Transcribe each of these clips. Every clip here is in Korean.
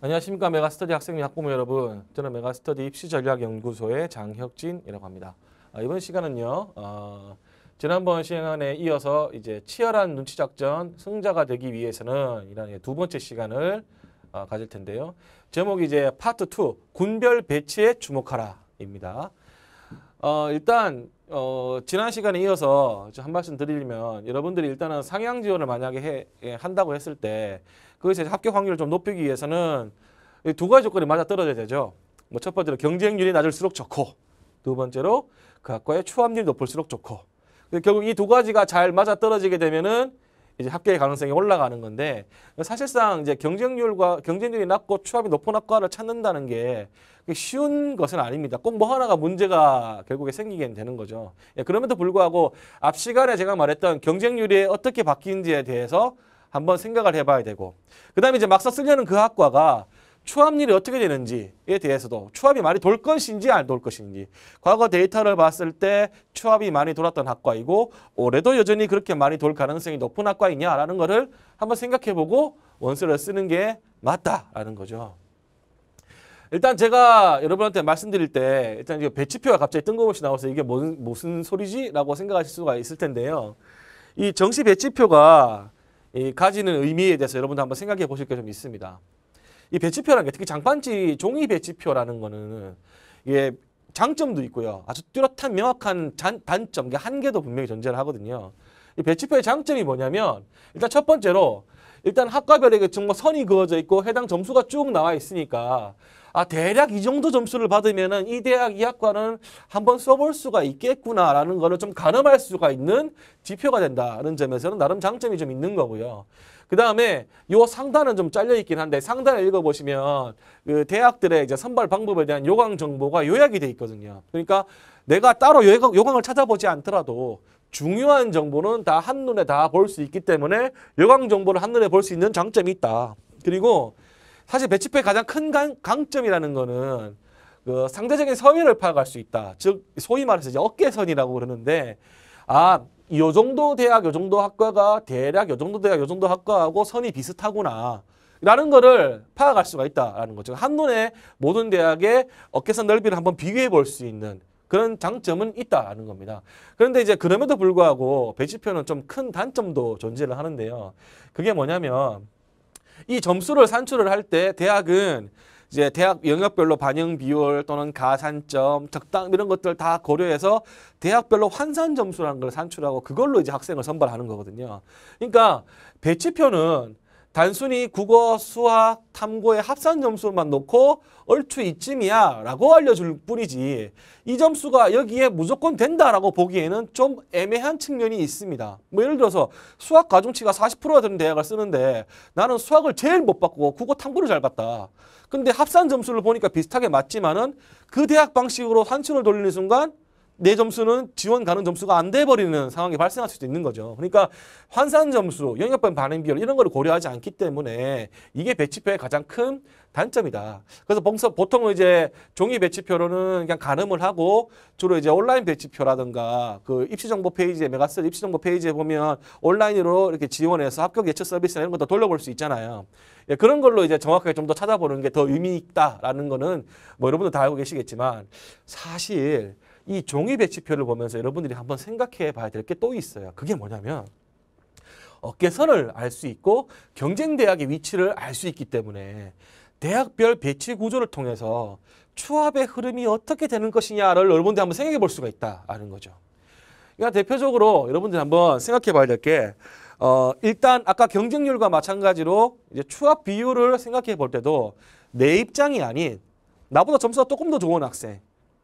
안녕하십니까 메가스터디 학생 학부모 여러분 저는 메가스터디 입시전략연구소의 장혁진이라고 합니다 아, 이번 시간은요 어, 지난번 시간에 이어서 이제 치열한 눈치작전 승자가 되기 위해서는 이런 두 번째 시간을 어, 가질 텐데요 제목이 이제 파트 2 군별 배치에 주목하라 입니다 어, 일단 어, 지난 시간에 이어서 한 말씀 드리려면 여러분들이 일단은 상향 지원을 만약에 해, 예, 한다고 했을 때 그것에 합격 확률을 좀 높이기 위해서는 두 가지 조건이 맞아 떨어져야 되죠. 뭐 첫 번째로 경쟁률이 낮을수록 좋고 두 번째로 그 학과의 취업률이 높을수록 좋고 결국 이 두 가지가 잘 맞아 떨어지게 되면은 이제 합격의 가능성이 올라가는 건데 사실상 이제 경쟁률과 경쟁률이 낮고 취업이 높은 학과를 찾는다는 게 쉬운 것은 아닙니다. 꼭 뭐 하나가 문제가 결국에 생기게 되는 거죠. 예, 그럼에도 불구하고 앞 시간에 제가 말했던 경쟁률이 어떻게 바뀌지에 대해서 한번 생각을 해봐야 되고 그 다음에 이제 막사 쓰려는 그 학과가 추합률이 어떻게 되는지에 대해서도 추합이 많이 돌 것인지 안 돌 것인지 과거 데이터를 봤을 때 추합이 많이 돌았던 학과이고 올해도 여전히 그렇게 많이 돌 가능성이 높은 학과이냐라는 거를 한번 생각해보고 원서를 쓰는 게 맞다라는 거죠. 일단 제가 여러분한테 말씀드릴 때 일단 이 배치표가 갑자기 뜬금없이 나와서 이게 뭔, 무슨 소리지? 라고 생각하실 수가 있을 텐데요. 이 정시 배치표가 이 가지는 의미에 대해서 여러분도 한번 생각해 보실 게 좀 있습니다. 이 배치표라는 게 특히 장판지 종이 배치표라는 거는 이게 장점도 있고요. 아주 뚜렷한 명확한 잔, 단점, 한계도 분명히 존재를 하거든요. 이 배치표의 장점이 뭐냐면 일단 첫 번째로 일단 학과별에 그 정말 선이 그어져 있고 해당 점수가 쭉 나와 있으니까 아 대략 이 정도 점수를 받으면 이 대학 이 학과는 한번 써볼 수가 있겠구나라는 거를 좀 가늠할 수가 있는 지표가 된다는 점에서는 나름 장점이 좀 있는 거고요. 그 다음에 이 상단은 좀 잘려 있긴 한데 상단을 읽어보시면 그 대학들의 이제 선발 방법에 대한 요강 정보가 요약이 돼 있거든요. 그러니까 내가 따로 요강을 찾아보지 않더라도 중요한 정보는 다 한눈에 다 볼 수 있기 때문에 요강 정보를 한눈에 볼 수 있는 장점이 있다. 그리고 사실 배치표의 가장 큰 강, 강점이라는 거는 그 상대적인 선위를 파악할 수 있다. 즉 소위 말해서 이제 어깨선이라고 그러는데 아, 요 정도 대학, 요 정도 학과가 대략 요 정도 대학, 요 정도 학과하고 선이 비슷하구나. 라는 거를 파악할 수가 있다라는 거죠. 한눈에 모든 대학의 어깨선 넓이를 한번 비교해 볼 수 있는 그런 장점은 있다라는 겁니다. 그런데 이제 그럼에도 불구하고 배치표는 좀 큰 단점도 존재를 하는데요. 그게 뭐냐면 이 점수를 산출을 할 때 대학은 이제 대학 영역별로 반영 비율 또는 가산점, 적당 이런 것들 다 고려해서 대학별로 환산 점수라는 걸 산출하고 그걸로 이제 학생을 선발하는 거거든요. 그러니까 배치표는 단순히 국어, 수학, 탐구의 합산 점수만 놓고 얼추 이쯤이야 라고 알려줄 뿐이지 이 점수가 여기에 무조건 된다라고 보기에는 좀 애매한 측면이 있습니다. 뭐 예를 들어서 수학 가중치가 40%가 되는 대학을 쓰는데 나는 수학을 제일 못 받고 국어 탐구를 잘 봤다. 근데 합산 점수를 보니까 비슷하게 맞지만은 그 대학 방식으로 산출을 돌리는 순간 내 점수는 지원 가능 점수가 안 돼버리는 상황이 발생할 수도 있는 거죠. 그러니까 환산 점수, 영역별 반응 비율 이런 거를 고려하지 않기 때문에 이게 배치표의 가장 큰 단점이다. 그래서 보통 이제 종이 배치표로는 그냥 가늠을 하고 주로 이제 온라인 배치표라든가 그 입시 정보 페이지에 메가스 입시 정보 페이지에 보면 온라인으로 이렇게 지원해서 합격 예측 서비스나 이런 것도 돌려볼 수 있잖아요. 예, 그런 걸로 이제 정확하게 좀 더 찾아보는 게 더 의미 있다라는 거는 뭐 여러분도 다 알고 계시겠지만 사실 이 종이 배치표를 보면서 여러분들이 한번 생각해 봐야 될 게 또 있어요. 그게 뭐냐면 어깨선을 알 수 있고 경쟁 대학의 위치를 알 수 있기 때문에 대학별 배치 구조를 통해서 추합의 흐름이 어떻게 되는 것이냐를 여러분들 한번 생각해 볼 수가 있다라는 거죠. 그러니까 대표적으로 여러분들이 한번 생각해 봐야 될게 어, 일단 아까 경쟁률과 마찬가지로 이제 추합 비율을 생각해 볼 때도 내 입장이 아닌 나보다 점수가 조금 더 좋은 학생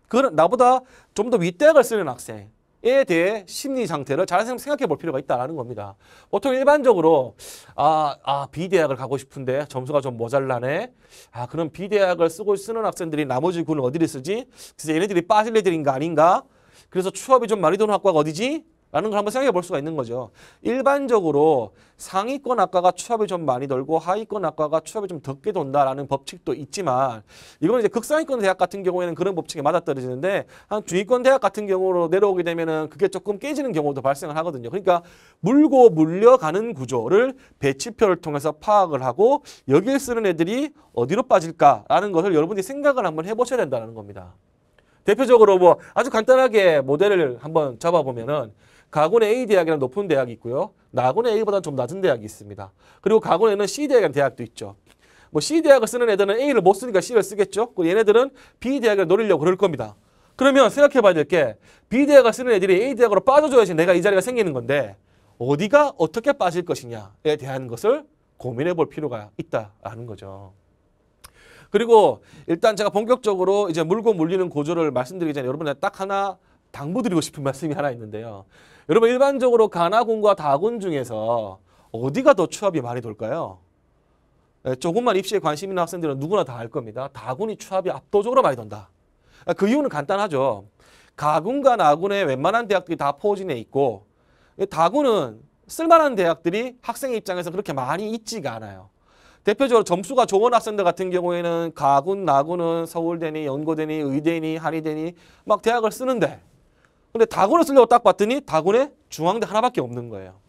그 나보다 좀 더 윗대학을 쓰는 학생 에 대해 심리 상태를 잘 생각해 볼 필요가 있다는 겁니다. 보통 일반적으로 아, 아, B대학을 가고 싶은데 점수가 좀 모자라네. 아, 그럼 B대학을 쓰고 쓰는 학생들이 나머지 군은 어디를 쓰지? 그래서 얘네들이 빠질 애들인 가 아닌가? 그래서 취업이 좀 많이 도는 학과가 어디지? 라는 걸 한번 생각해 볼 수가 있는 거죠. 일반적으로 상위권 아과가추합이좀 많이 돌고 하위권 아과가추합이좀덥게 돈다라는 법칙도 있지만 이건 이제 극상위권 대학 같은 경우에는 그런 법칙에 맞아떨어지는데 한 중위권 대학 같은 경우로 내려오게 되면은 그게 조금 깨지는 경우도 발생을 하거든요. 그러니까 물고 물려가는 구조를 배치표를 통해서 파악을 하고 여기에 쓰는 애들이 어디로 빠질까라는 것을 여러분이 생각을 한번 해보셔야 된다는 겁니다. 대표적으로 뭐 아주 간단하게 모델을 한번 잡아보면은 가군에 A 대학이랑 높은 대학이 있고요. 나군에 A보다 좀 낮은 대학이 있습니다. 그리고 가군에는 C 대학이라는 대학도 있죠. 뭐 C 대학을 쓰는 애들은 A를 못 쓰니까 C를 쓰겠죠. 그리고 얘네들은 B 대학을 노리려고 그럴 겁니다. 그러면 생각해 봐야 될 게 B 대학을 쓰는 애들이 A 대학으로 빠져줘야지 내가 이 자리가 생기는 건데 어디가 어떻게 빠질 것이냐에 대한 것을 고민해 볼 필요가 있다라는 거죠. 그리고 일단 제가 본격적으로 이제 물고 물리는 구조를 말씀드리기 전에 여러분한테 딱 하나 당부드리고 싶은 말씀이 하나 있는데요. 여러분 일반적으로 가나군과 다군 중에서 어디가 더 추합이 많이 돌까요? 예, 조금만 입시에 관심 있는 학생들은 누구나 다 알 겁니다. 다군이 추합이 압도적으로 많이 돈다. 아, 그 이유는 간단하죠. 가군과 나군에 웬만한 대학들이 다 포진해 있고 예, 다군은 쓸만한 대학들이 학생의 입장에서 그렇게 많이 있지가 않아요. 대표적으로 점수가 좋은 학생들 같은 경우에는 가군, 나군은 서울대니, 연고대니, 의대니, 한의대니 막 대학을 쓰는데 근데 다군을 쓰려고 딱 봤더니 다군에 중앙대 하나밖에 없는 거예요.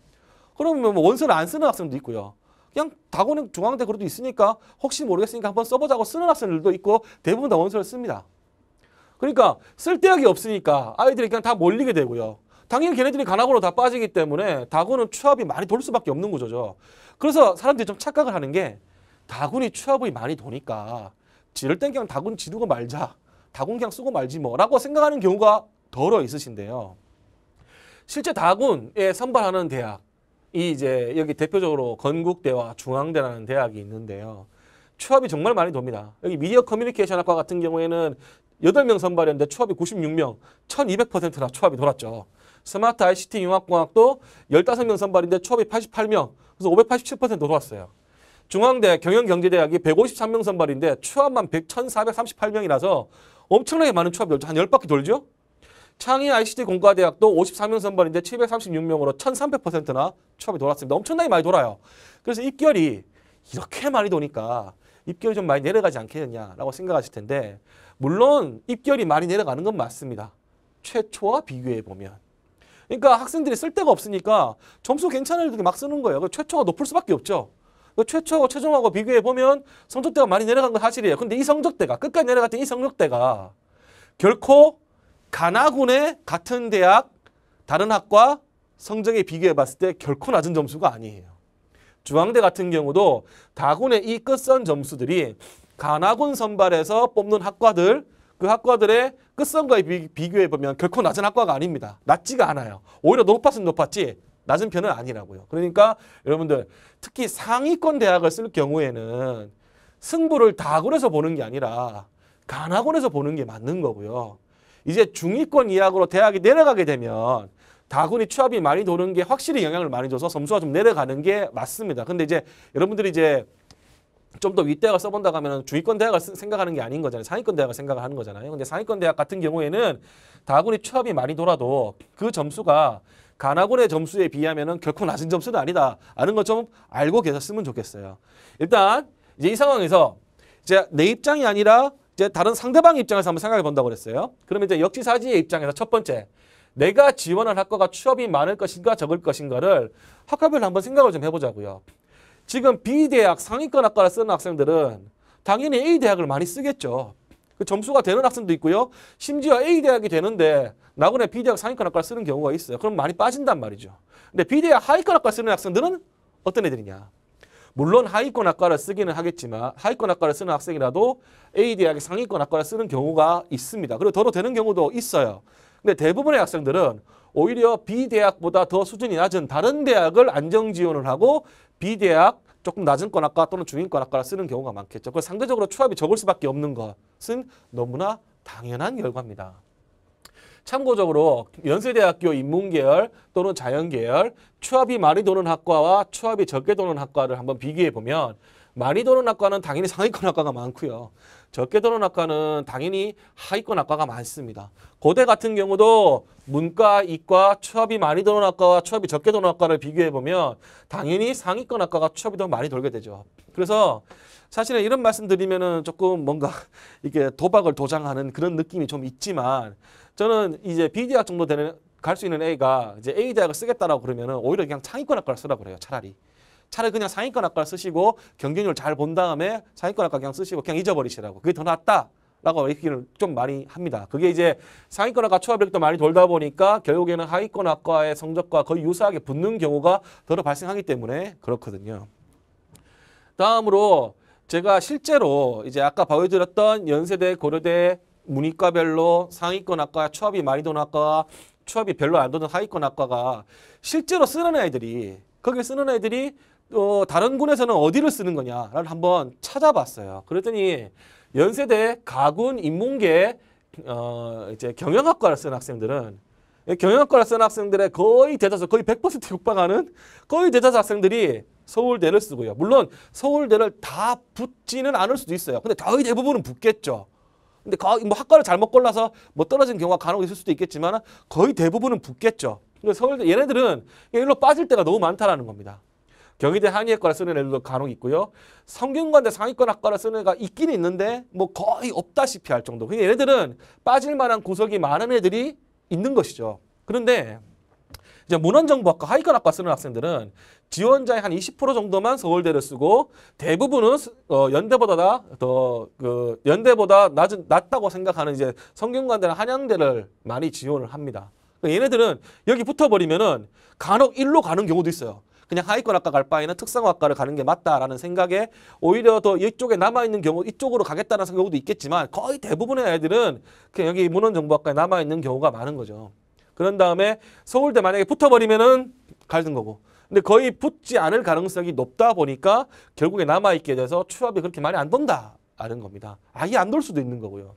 그러면 뭐 원서를 안 쓰는 학생도 있고요. 그냥 다군은 중앙대 그래도 있으니까 혹시 모르겠으니까 한번 써보자고 쓰는 학생들도 있고 대부분 다 원서를 씁니다. 그러니까 쓸데약이 없으니까 아이들이 그냥 다 몰리게 되고요. 당연히 걔네들이 간학으로 다 빠지기 때문에 다군은 취업이 많이 돌 수밖에 없는 구조죠. 그래서 사람들이 좀 착각을 하는 게 다군이 취업이 많이 도니까 지를 땐 그냥 다군 지르고 말자. 다군 그냥 쓰고 말지 뭐라고 생각하는 경우가 덜어 있으신데요. 실제 다군에 선발하는 대학, 이 이제 여기 대표적으로 건국대와 중앙대라는 대학이 있는데요. 취업이 정말 많이 돕니다. 여기 미디어 커뮤니케이션 학과 같은 경우에는 8명 선발이는데 취업이 96명, 1200%나 취업이 돌았죠. 스마트 ICT 융합공학도 15명 선발인데 취업이 88명, 그래서 587% 돌았어요. 중앙대 경영경제대학이 153명 선발인데 취업만 1,438명이라서 엄청나게 많은 취업이 돌죠. 한 10바퀴 돌죠? 창의 ICT 공과대학도 5 4명 선발인데 736명으로 1300%나 취업이 돌았습니다. 엄청나게 많이 돌아요. 그래서 입결이 이렇게 많이 도니까 입결이 좀 많이 내려가지 않겠느냐라고 생각하실 텐데 물론 입결이 많이 내려가는 건 맞습니다. 최초와 비교해 보면. 그러니까 학생들이 쓸 데가 없으니까 점수 괜찮을때 막 쓰는 거예요. 그 최초가 높을 수밖에 없죠. 그 최초하고 최종하고 비교해 보면 성적대가 많이 내려간 건 사실이에요. 근데 이 성적대가 끝까지 내려갔던 이 성적대가 결코 가나군의 같은 대학 다른 학과 성적에 비교해 봤을 때 결코 낮은 점수가 아니에요. 중앙대 같은 경우도 다군의 이 끝선 점수들이 가나군 선발에서 뽑는 학과들 그 학과들의 끝선과 비, 교해보면 결코 낮은 학과가 아닙니다. 낮지가 않아요. 오히려 높았으면 높았지 낮은 편은 아니라고요. 그러니까 여러분들 특히 상위권 대학을 쓸 경우에는 승부를 다군에서 보는 게 아니라 간학원에서 보는 게 맞는 거고요. 이제 중위권 이하로 대학이 내려가게 되면 다군이 취업이 많이 도는 게 확실히 영향을 많이 줘서 점수가 좀 내려가는 게 맞습니다. 근데 이제 여러분들이 이제 좀 더 윗대학을 써본다고 하면 중위권 대학을 생각하는 게 아닌 거잖아요. 상위권 대학을 생각하는 거잖아요. 근데 상위권 대학 같은 경우에는 다군이 취업이 많이 돌아도 그 점수가 가나군의 점수에 비하면 결코 낮은 점수는 아니다. 아는 것 좀 알고 계셨으면 좋겠어요. 일단 이제 이 상황에서 이제 내 입장이 아니라 이제 다른 상대방 입장에서 한번 생각해 본다고 그랬어요. 그러면 이제 역지사지의 입장에서 첫 번째 내가 지원을 할 거가 취업이 많을 것인가 적을 것인가를 학과별로 한번 생각을 좀 해보자고요. 지금 B 대학 상위권 학과를 쓰는 학생들은 당연히 A 대학을 많이 쓰겠죠. 그 점수가 되는 학생도 있고요. 심지어 A 대학이 되는데 나군에 B 대학 상위권 학과를 쓰는 경우가 있어요. 그럼 많이 빠진단 말이죠. 근데 B 대학 하위권 학과 쓰는 학생들은 어떤 애들이냐? 물론 하위권 학과를 쓰기는 하겠지만 하위권 학과를 쓰는 학생이라도 A 대학의 상위권 학과를 쓰는 경우가 있습니다. 그리고 더러 되는 경우도 있어요. 근데 대부분의 학생들은 오히려 B 대학보다 더 수준이 낮은 다른 대학을 안정 지원을 하고 B 대학 조금 낮은 권 학과 또는 중위권 학과를 쓰는 경우가 많겠죠. 그 상대적으로 추합이 적을 수밖에 없는 것은 너무나 당연한 결과입니다. 참고적으로 연세대학교 인문계열 또는 자연계열 추합이 많이 도는 학과와 추합이 적게 도는 학과를 한번 비교해 보면 많이 도는 학과는 당연히 상위권 학과가 많고요. 적게드론 학과는 당연히 하위권 학과가 많습니다. 고대 같은 경우도 문과, 이과, 취업이 많이 드는 학과와 취업이 적게 드는 학과를 비교해보면 당연히 상위권 학과가 취업이 더 많이 돌게 되죠. 그래서 사실은 이런 말씀 드리면은 조금 뭔가 이게 도박을 도장하는 그런 느낌이 좀 있지만 저는 이제 비대학 정도 되는 갈 수 있는 애가 이제 A 대학을 쓰겠다라고 그러면은 오히려 그냥 창의권 학과를 쓰라고 그래요. 차라리. 차라리 그냥 상위권 학과를 쓰시고 경쟁률 잘 본 다음에 상위권 학과 그냥 쓰시고 그냥 잊어버리시라고. 그게 더 낫다. 라고 얘기를 좀 많이 합니다. 그게 이제 상위권 학과 취업력도 많이 돌다 보니까 결국에는 하위권 학과의 성적과 거의 유사하게 붙는 경우가 더러 발생하기 때문에 그렇거든요. 다음으로 제가 실제로 이제 아까 보여드렸던 연세대, 고려대, 문이과별로 상위권 학과, 취업이 많이 도는 학과, 취업이 별로 안 도는 하위권 학과가 실제로 쓰는 아들이 거기에 쓰는 애들이 어, 다른 군에서는 어디를 쓰는 거냐를 한번 찾아봤어요. 그랬더니 연세대 가군 인문계 어, 이제 경영학과를 쓰는 학생들은 예, 경영학과를 쓰는 학생들의 거의 대다수 거의 100% 육박하는 거의 대다수 학생들이 서울대를 쓰고요. 물론 서울대를 다 붙지는 않을 수도 있어요. 근데 거의 대부분은 붙겠죠. 근데 거의 뭐 학과를 잘못 골라서 뭐 떨어진 경우가 간혹 있을 수도 있겠지만 거의 대부분은 붙겠죠. 그러니 서울대 얘네들은 일로 빠질 때가 너무 많다라는 겁니다. 경희대 한의학과를 쓰는 애들도 간혹 있고요. 성균관대 상위권학과를 쓰는 애가 있긴 있는데 뭐 거의 없다시피 할 정도. 그러니까 얘네들은 빠질 만한 구석이 많은 애들이 있는 것이죠. 그런데 이제 문헌정보학과 하위권학과 쓰는 학생들은 지원자의 한 20% 정도만 서울대를 쓰고 대부분은 어, 연대보다 더 그 연대보다 낮은 낮다고 생각하는 이제 성균관대나 한양대를 많이 지원을 합니다. 그러니까 얘네들은 여기 붙어버리면은 간혹 일로 가는 경우도 있어요. 그냥 하위권학과 갈 바에는 특성학과를 가는 게 맞다라는 생각에 오히려 더 이쪽에 남아있는 경우 이쪽으로 가겠다는 경우도 있겠지만 거의 대부분의 애들은 그냥 여기 문헌정보학과에 남아있는 경우가 많은 거죠. 그런 다음에 서울대 만약에 붙어버리면은 가는 거고 근데 거의 붙지 않을 가능성이 높다 보니까 결국에 남아있게 돼서 취업이 그렇게 많이 안 돈다라는 겁니다. 아예 안 돌 수도 있는 거고요.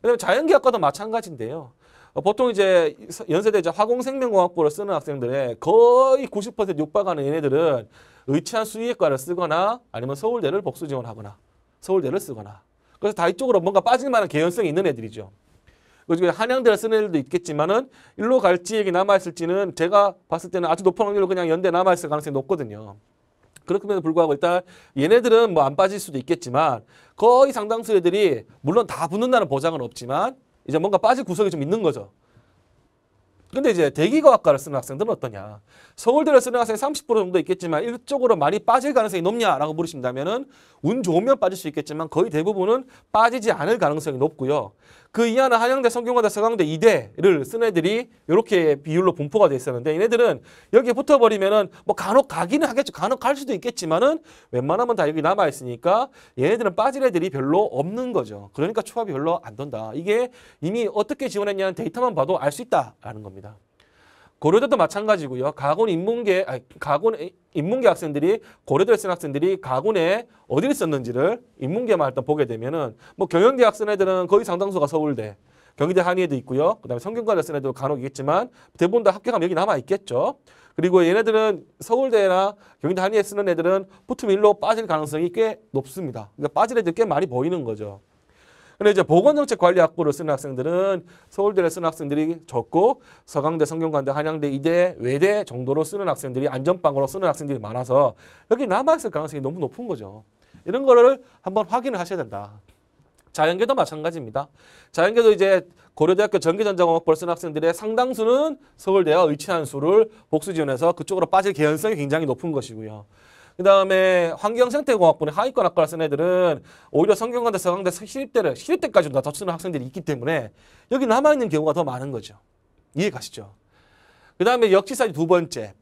그다음 자연계학과도 마찬가지인데요. 어, 보통 이제 연세대 이제 화공생명공학부를 쓰는 학생들의 거의 90% 육박하는 얘네들은 의치한 수의과를 쓰거나 아니면 서울대를 복수 지원하거나 서울대를 쓰거나 그래서 다 이쪽으로 뭔가 빠질 만한 개연성이 있는 애들이죠. 그리고 한양대를 쓰는 애들도 있겠지만은 일로 갈지 얘기 남아있을지는 제가 봤을 때는 아주 높은 확률로 그냥 연대 남아있을 가능성이 높거든요. 그렇음에도 불구하고 일단 얘네들은 뭐 안 빠질 수도 있겠지만 거의 상당수 애들이 물론 다 붙는다는 보장은 없지만 이제 뭔가 빠질 구석이 좀 있는 거죠. 근데 이제 대기과학과를 쓰는 학생들은 어떠냐. 서울대를 쓰는 학생이 30% 정도 있겠지만 이쪽으로 많이 빠질 가능성이 높냐라고 물으신다면 운 좋으면 빠질 수 있겠지만 거의 대부분은 빠지지 않을 가능성이 높고요. 그 이하는 한양대, 성균관대, 서강대, 이대를 쓴 애들이 이렇게 비율로 분포가 돼 있었는데 얘네들은 여기에 붙어버리면은 뭐 간혹 가기는 하겠죠. 간혹 갈 수도 있겠지만은 웬만하면 다 여기 남아 있으니까 얘네들은 빠질 애들이 별로 없는 거죠. 그러니까 초합이 별로 안 돈다. 이게 이미 어떻게 지원했냐는 데이터만 봐도 알 수 있다라는 겁니다. 고려대도 마찬가지고요. 가군 인문계, 아니, 가곤 인문계 학생들이 고려대에 쓴 학생들이 가군에 어디를 썼는지를 인문계만 일단 보게 되면은 뭐 경영대 학생 애들은 거의 상당수가 서울대, 경희대 한의에도 있고요. 그다음에 성균관대 쓴 애도 들 간혹 있겠지만 대부분 다 합격하면 여기 남아 있겠죠. 그리고 얘네들은 서울대나 경희대 한의에 쓰는 애들은 붙으면 일로 빠질 가능성이 꽤 높습니다. 그러니까 빠질 애들 꽤 많이 보이는 거죠. 근데 이제 보건정책 관리 학부를 쓰는 학생들은 서울대를 쓰는 학생들이 적고 서강대, 성균관대, 한양대, 이대, 외대 정도로 쓰는 학생들이 안전방으로 쓰는 학생들이 많아서 여기 남아있을 가능성이 너무 높은 거죠. 이런 거를 한번 확인을 하셔야 된다. 자연계도 마찬가지입니다. 자연계도 이제 고려대학교 전기전자공학부를 쓴 학생들의 상당수는 서울대와 의치한 수를 복수 지원해서 그쪽으로 빠질 개연성이 굉장히 높은 것이고요. 그 다음에 환경생태공학부는 하위권 학과를 쓴 애들은 오히려 성경관대 서강대, 시립대를 실립대까지도다 접수하는 학생들이 있기 때문에 여기 남아있는 경우가 더 많은 거죠. 이해 가시죠? 그 다음에 역지사지 두 번째.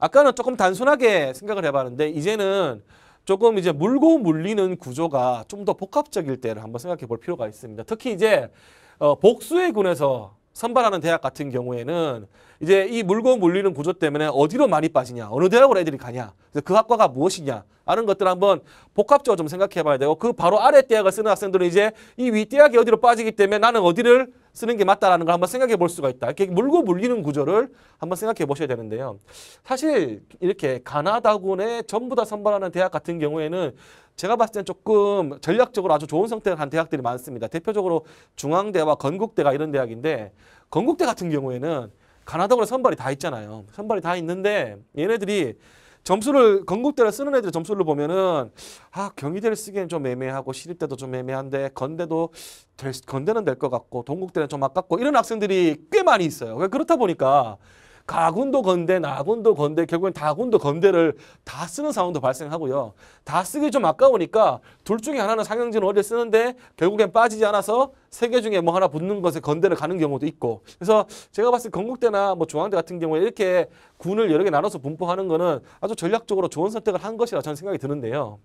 아까는 조금 단순하게 생각을 해봤는데 이제는 조금 이제 물고 물리는 구조가 좀 더 복합적일 때를 한번 생각해 볼 필요가 있습니다. 특히 이제 어, 복수의 군에서 선발하는 대학 같은 경우에는 이제 이 물고 물리는 구조 때문에 어디로 많이 빠지냐 어느 대학으로 애들이 가냐 그 학과가 무엇이냐 하는 것들 한번 복합적으로 좀 생각해 봐야 되고 그 바로 아래 대학을 쓰는 학생들은 이제 이 위대학이 어디로 빠지기 때문에 나는 어디를 쓰는 게 맞다라는 걸 한번 생각해 볼 수가 있다 이렇게 물고 물리는 구조를 한번 생각해 보셔야 되는데요 사실 이렇게 가나다군에 전부 다 선발하는 대학 같은 경우에는 제가 봤을 땐 조금 전략적으로 아주 좋은 성격을 한 대학들이 많습니다. 대표적으로 중앙대와 건국대가 이런 대학인데 건국대 같은 경우에는 가나다고는 선발이 다 있잖아요. 선발이 다 있는데 얘네들이 점수를 건국대를 쓰는 애들 점수를 보면은 아 경희대를 쓰기엔 좀 애매하고 시립대도 좀 애매한데 건대도 될, 건대는 될 것 같고 동국대는 좀 아깝고 이런 학생들이 꽤 많이 있어요. 그러니까 그렇다 보니까 가군도 건대, 나군도 건대, 결국엔 다군도 건대를 다 쓰는 상황도 발생하고요. 다 쓰기 좀 아까우니까 둘 중에 하나는 상향진 원리를 쓰는데 결국엔 빠지지 않아서 세 개 중에 뭐 하나 붙는 것에 건대를 가는 경우도 있고 그래서 제가 봤을 때 건국대나 뭐 중앙대 같은 경우에 이렇게 군을 여러 개 나눠서 분포하는 거는 아주 전략적으로 좋은 선택을 한 것이라 저는 생각이 드는데요.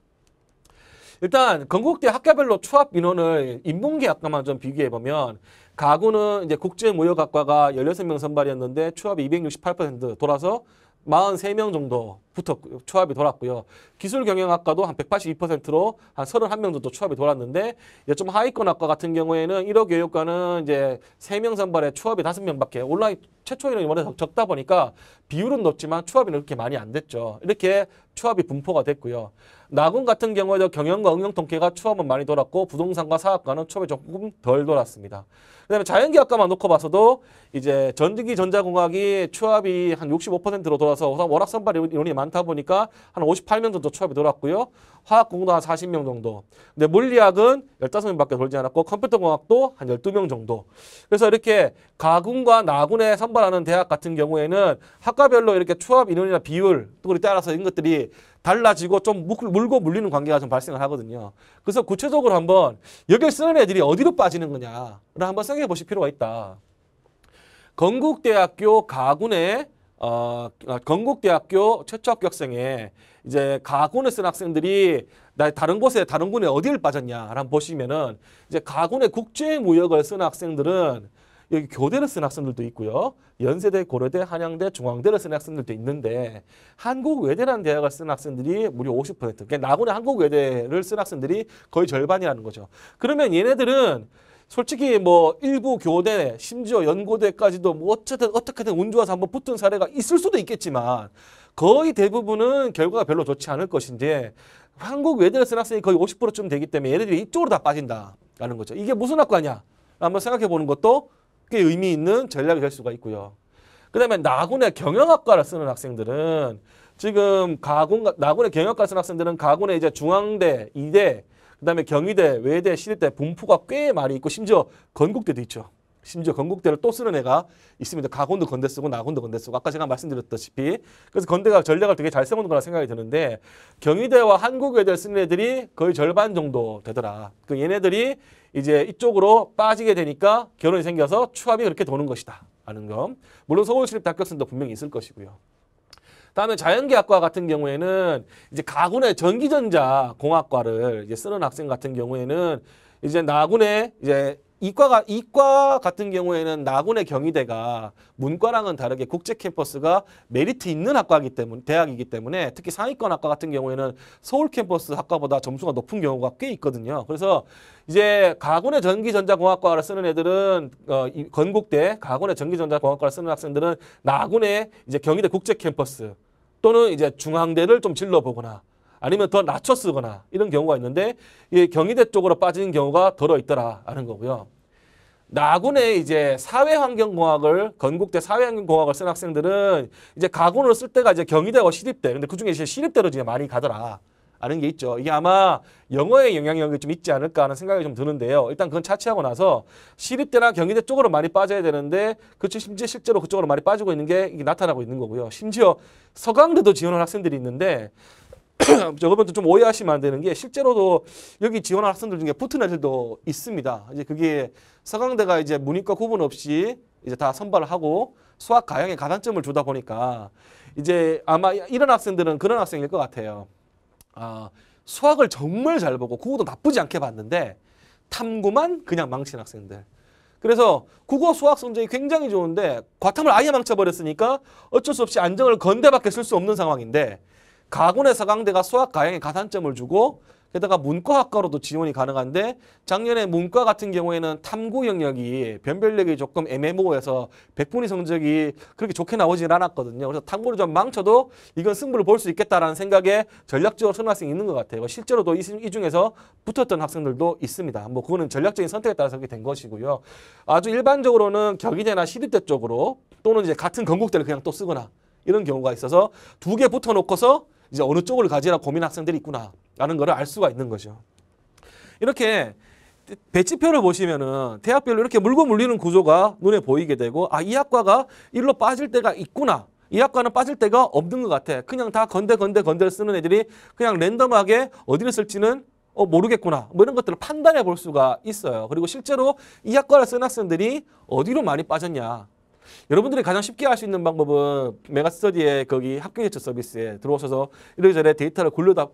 일단 건국대 학교별로 추합 인원을 인문계 학과만 좀 비교해보면 가구는 이제 국제무역학과가 16명 선발이었는데 추합이 268% 돌아서 43명 정도 붙었 추합이 돌았고요. 기술경영학과도 한 182%로 한 31명 정도 추합이 돌았는데 이제 좀 하위권 학과 같은 경우에는 1호 교육과는 이제 3명 선발에 추합이 5명밖에 온라인 최초 인원이 워낙 적다 보니까 비율은 높지만 추합이 그렇게 많이 안 됐죠. 이렇게 추합이 분포가 됐고요. 낙원 같은 경우에도 경영과 응용 통계가 추합은 많이 돌았고 부동산과 사업과는 추합이 조금 덜 돌았습니다. 그다음에 자연기약과만 놓고 봐서도 이제 전기기 전자공학이 추합이 한 65%로 돌아서 우선 워낙 선발 이원이 많다 보니까 한 58명 정도 추합이 돌았고요. 화학공도 한 40명 정도. 근데 물리학은 15명밖에 돌지 않았고 컴퓨터공학도 한 12명 정도. 그래서 이렇게 가군과 나군에 선발하는 대학 같은 경우에는 학 학과별로 이렇게 추합 인원이나 비율 또그에 따라서 이런 것들이 달라지고 좀 물고 물리는 관계가 좀 발생을 하거든요. 그래서 구체적으로 한번 여기를 쓰는 애들이 어디로 빠지는 거냐를 한번 생각해 보실 필요가 있다. 건국대학교 가군의 어, 아, 건국대학교 최초 합격생에 이제 가군을 쓴 학생들이 나 다른 곳에 다른 군에 어디를 빠졌냐 한번 보시면은 이제 가군의 국제무역을 쓴 학생들은 여기 교대를 쓴 학생들도 있고요. 연세대, 고려대, 한양대, 중앙대를 쓴 학생들도 있는데 한국외대라는 대학을 쓴 학생들이 무려 50% 그러니까 나군의 한국외대를 쓴 학생들이 거의 절반이라는 거죠. 그러면 얘네들은 솔직히 뭐 일부 교대 심지어 연고대까지도 뭐 어쨌든 어떻게든 운 좋아서 한번 붙은 사례가 있을 수도 있겠지만 거의 대부분은 결과가 별로 좋지 않을 것인데 한국 외대를 쓴 학생이 거의 50%쯤 되기 때문에 얘네들이 이쪽으로 다 빠진다라는 거죠. 이게 무슨 학과냐? 한번 생각해 보는 것도 꽤 의미 있는 전략이 될 수가 있고요. 그 다음에 나군의 경영학과를 쓰는 학생들은 지금 가군, 나군의 경영학과 쓰는 학생들은 가군의 이제 중앙대, 이대, 그 다음에 경희대, 외대, 시립대 분포가 꽤 많이 있고 심지어 건국대도 있죠. 심지어 건국대를 또 쓰는 애가 있습니다. 가군도 건대 쓰고 나군도 건대 쓰고 아까 제가 말씀드렸다시피 그래서 건대가 전략을 되게 잘 세우는 거라 생각이 드는데 경희대와 한국외대를 쓰는 애들이 거의 절반 정도 되더라. 그 얘네들이 이제 이쪽으로 빠지게 되니까 결혼이 생겨서 추합이 그렇게 도는 것이다. 라는 점. 물론 서울시립대학교생도 분명히 있을 것이고요. 다음에 자연계학과 같은 경우에는 이제 가군의 전기전자 공학과를 이제 쓰는 학생 같은 경우에는 이제 나군의 이제 이과가 이과 같은 경우에는 나군의 경희대가 문과랑은 다르게 국제 캠퍼스가 메리트 있는 학과이기 때문에 대학이기 때문에 특히 상위권 학과 같은 경우에는 서울 캠퍼스 학과보다 점수가 높은 경우가 꽤 있거든요. 그래서 이제 가군의 전기전자공학과를 쓰는 애들은 어, 이, 건국대 가군의 전기전자공학과를 쓰는 학생들은 나군의 이제 경희대 국제 캠퍼스 또는 이제 중앙대를 좀 질러보거나 아니면 더 낮춰 쓰거나 이런 경우가 있는데 이 경희대 쪽으로 빠지는 경우가 더러 있더라라는 거고요. 나군의 이제 사회환경공학을 건국대 사회환경공학을 쓴 학생들은 이제 가군으로쓸 때가 이제 경희대와 시립대 근데 그중에 이제 시립대로 이제 많이 가더라 아는 게 있죠. 이게 아마 영어의 영향력이 좀 있지 않을까 하는 생각이 좀 드는데요. 일단 그건 차치하고 나서 시립대나 경희대 쪽으로 많이 빠져야 되는데 그쵸 심지어 실제로 그쪽으로 많이 빠지고 있는 게 나타나고 있는 거고요. 심지어 서강대도 지원한 학생들이 있는데 저러분들좀 오해하시면 안 되는 게 실제로도 여기 지원한 학생들 중에 포트넷들도 있습니다. 이제 그게 서강대가 이제 문이과 구분 없이 이제 다 선발을 하고 수학 가형에 가산점을 주다 보니까 이제 아마 이런 학생들은 그런 학생일 것 같아요. 아, 수학을 정말 잘 보고 국어도 나쁘지 않게 봤는데 탐구만 그냥 망친 학생들. 그래서 국어 수학 성적이 굉장히 좋은데 과탐을 아예 망쳐버렸으니까 어쩔 수 없이 안정을 건대밖에 쓸 수 없는 상황인데 가군의 서강대가 수학 가형에 가산점을 주고 게다가 문과학과로도 지원이 가능한데 작년에 문과 같은 경우에는 탐구 영역이 변별력이 조금 애매모호해서 백분위 성적이 그렇게 좋게 나오진 않았거든요. 그래서 탐구를 좀 망쳐도 이건 승부를 볼 수 있겠다라는 생각에 전략적으로 선호 학생이 있는 것 같아요. 실제로도 이, 중에서 붙었던 학생들도 있습니다. 뭐 그거는 전략적인 선택에 따라서 그렇게 된 것이고요. 아주 일반적으로는 격이대나 시립대 쪽으로 또는 이제 같은 건국대를 그냥 또 쓰거나 이런 경우가 있어서 두 개 붙어놓고서 이제 어느 쪽을 가지라 고민 학생들이 있구나라는 걸 알 수가 있는 거죠. 이렇게 배치표를 보시면은 대학별로 이렇게 물고 물리는 구조가 눈에 보이게 되고 아 이 학과가 일로 빠질 때가 있구나. 이 학과는 빠질 데가 없는 것 같아. 그냥 다 건대 건대 건대를 쓰는 애들이 그냥 랜덤하게 어디를 쓸지는 어, 모르겠구나. 뭐 이런 것들을 판단해 볼 수가 있어요. 그리고 실제로 이 학과를 쓴 학생들이 어디로 많이 빠졌냐. 여러분들이 가장 쉽게 할 수 있는 방법은 메가스터디에 거기 합격예측 서비스에 들어오셔서 이래저래 데이터를 굴려다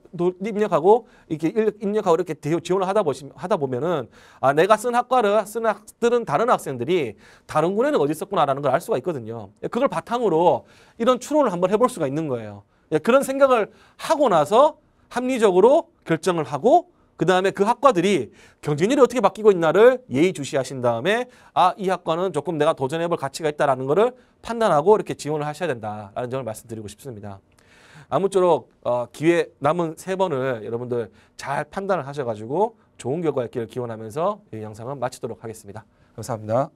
입력하고 이렇게 입력하고 이렇게 지원을 하다, 보시, 하다 보면은 아 내가 쓴 학과를 쓴 학들은 다른 학생들이 다른 군에는 어디 있었구나라는 걸 알 수가 있거든요. 예, 그걸 바탕으로 이런 추론을 한번 해볼 수가 있는 거예요. 예, 그런 생각을 하고 나서 합리적으로 결정을 하고 그 다음에 그 학과들이 경쟁률이 어떻게 바뀌고 있나를 예의주시하신 다음에 아 이 학과는 조금 내가 도전해볼 가치가 있다라는 것을 판단하고 이렇게 지원을 하셔야 된다라는 점을 말씀드리고 싶습니다. 아무쪼록 어, 기회 남은 세 번을 여러분들 잘 판단을 하셔가지고 좋은 결과 있기를 기원하면서 이 영상은 마치도록 하겠습니다. 감사합니다.